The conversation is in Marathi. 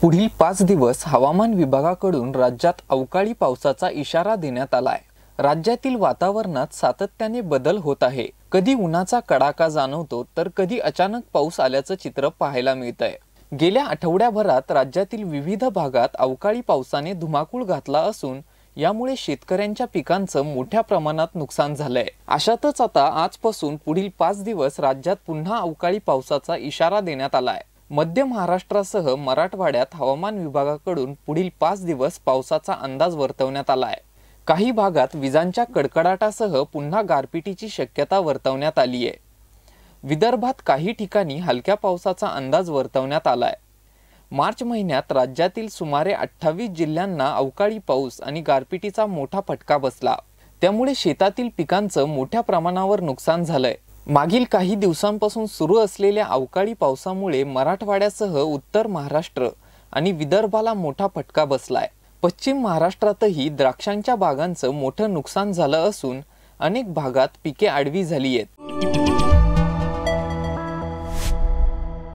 पुढील पाच दिवस हवामान विभागाकडून राज्यात अवकाळी पावसाचा इशारा देण्यात आलाय राज्यातील वातावरणात सातत्याने बदल होत आहे कधी उन्हाचा कडाका जाणवतो तर कधी अचानक पाऊस आल्याचं चित्र पाहायला मिळत आहे गेल्या आठवड्याभरात राज्यातील विविध भागात अवकाळी पावसाने धुमाकूळ घातला असून यामुळे शेतकऱ्यांच्या पिकांचं मोठ्या प्रमाणात नुकसान झालंय अशातच आता आजपासून पुढील पाच दिवस राज्यात पुन्हा अवकाळी पावसाचा इशारा देण्यात आला आहे मध्य महाराष्ट्रासह मराठवाड्यात हवामान विभागाकडून पुढील पाच दिवस पावसाचा अंदाज वर्तवण्यात आला आहे काही भागात विजांच्या कडकडाटासह पुन्हा गारपिटीची शक्यता वर्तवण्यात आली आहे विदर्भात काही ठिकाणी हलक्या पावसाचा अंदाज वर्तवण्यात आला आहे मार्च महिन्यात राज्यातील सुमारे अठ्ठावीस जिल्ह्यांना अवकाळी पाऊस आणि गारपिटीचा मोठा फटका बसला त्यामुळे शेतातील पिकांचं मोठ्या प्रमाणावर नुकसान झालंय मागील काही दिवसांपासून सुरू असलेल्या अवकाळी पावसामुळे मराठवाड्यासह उत्तर महाराष्ट्र आणि विदर्भाला मोठा फटका बसलाय पश्चिम महाराष्ट्रातही द्राक्षांच्या बागांचं मोठं नुकसान झालं असून अनेक भागात पिके आडवी झाली आहेत